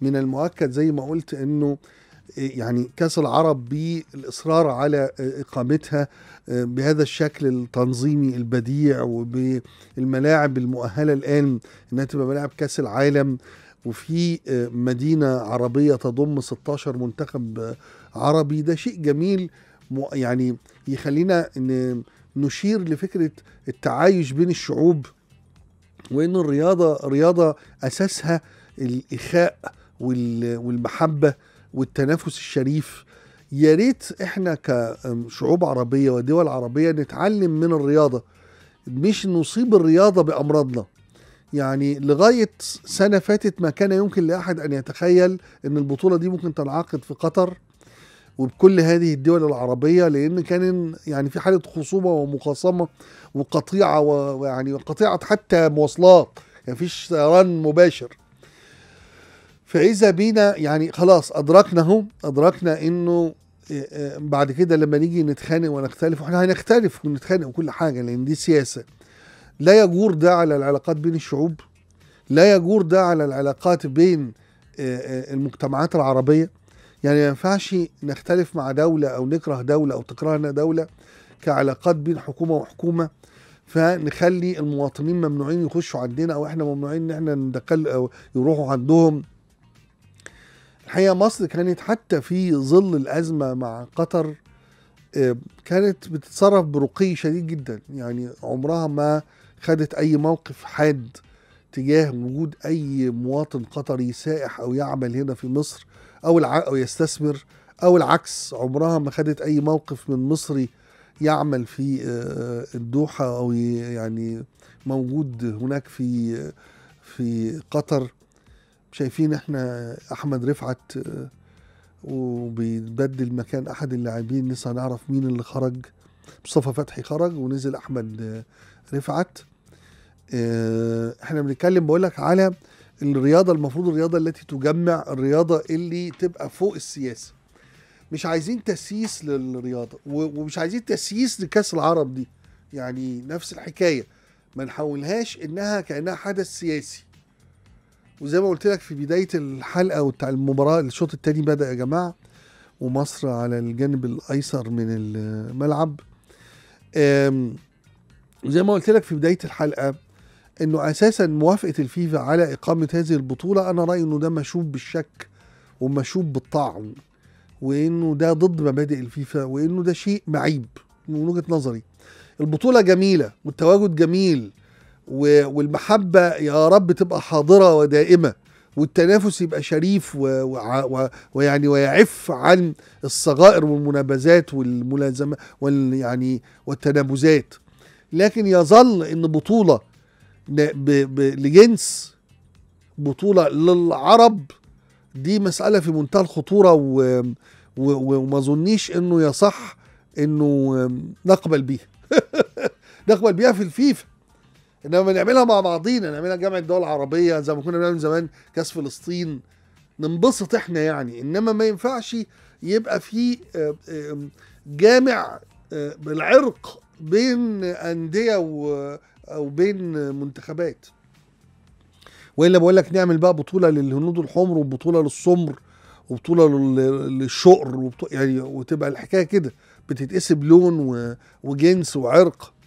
من المؤكد زي ما قلت انه إيه، يعني كاس العرب بالاصرار على إيه، اقامتها إيه، بهذا الشكل التنظيمي البديع وبالملاعب المؤهله الان انها تبقى ملاعب كاس العالم وفي مدينه عربيه تضم 16 منتخب عربي ده شيء جميل يعني يخلينا نشير لفكره التعايش بين الشعوب وان الرياضه رياضه اساسها الاخاء والمحبه والتنافس الشريف يا ريت احنا كشعوب عربيه ودول عربيه نتعلم من الرياضه مش نصيب الرياضه بامراضنا يعني لغايه سنه فاتت ما كان يمكن لاحد ان يتخيل ان البطوله دي ممكن تنعقد في قطر وبكل هذه الدول العربيه لان كان يعني في حاله خصومه ومخاصمه وقطيعه ويعني قطيعه حتى مواصلات يعني فيش سيران مباشر فاذا بينا يعني خلاص ادركنا اهو ادركنا انه آه، آه، بعد كده لما نيجي نتخانق ونختلف واحنا هنختلف ونتخانق وكل حاجه لان دي سياسه لا يجور ده على العلاقات بين الشعوب لا يجور ده على العلاقات بين آه، المجتمعات العربيه يعني ما ينفعش نختلف مع دوله او نكره دوله او تكرهنا دوله كعلاقات بين حكومه وحكومه فنخلي المواطنين ممنوعين يخشوا عندنا او احنا ممنوعين ان احنا ندخل او يروحوا عندهم الحقيقه مصر كانت حتى في ظل الازمه مع قطر آه، كانت بتتصرف برقي شديد جدا يعني عمرها ما خدت اي موقف حاد تجاه وجود اي مواطن قطري سائح او يعمل هنا في مصر او الع... او يستثمر او العكس عمرها ما خدت اي موقف من مصري يعمل في آه، آه، الدوحه او يعني موجود هناك في في قطر شايفين احنا احمد رفعت آه، وبيتبدل مكان احد اللاعبين لسه هنعرف مين اللي خرج مصطفى فتحي خرج ونزل احمد آه، رفعت آه، احنا بنتكلم بقول لك على الرياضه المفروض الرياضه التي تجمع الرياضه اللي تبقى فوق السياسه مش عايزين تسييس للرياضه ومش عايزين تسييس لكاس العرب دي يعني نفس الحكايه ما نحولهاش انها كانها حدث سياسي وزي ما قلت لك في بدايه الحلقه وبتاع المباراه الشوط الثاني بدا يا جماعه ومصر على الجانب الايسر من الملعب زي ما قلت لك في بدايه الحلقه انه اساسا موافقه الفيفا على اقامه هذه البطوله انا رايي انه ده مشوب بالشك ومشوب بالطعن وانه ده ضد مبادئ الفيفا وانه ده شيء معيب من وجهه نظري البطوله جميله والتواجد جميل والمحبة يا رب تبقى حاضرة ودائمة والتنافس يبقى شريف ويعني ويعف عن الصغائر والمنابذات والملازمة وال يعني والتنابذات لكن يظل ان بطولة لجنس بطولة للعرب دي مسألة في منتهى الخطورة و وما اظنيش انه يصح انه نقبل بيها نقبل بيها في الفيفا انما نعملها مع بعضينا نعملها جامعه الدول العربيه زي ما كنا بنعمل زمان كاس فلسطين ننبسط احنا يعني انما ما ينفعش يبقى في آه، جامع آه، بالعرق بين انديه او بين منتخبات والا بقول لك نعمل بقى بطوله للهنود الحمر وبطوله للسمر وبطوله للشقر وبطولة يعني وتبقى الحكايه كده بتتقسم لون وجنس وعرق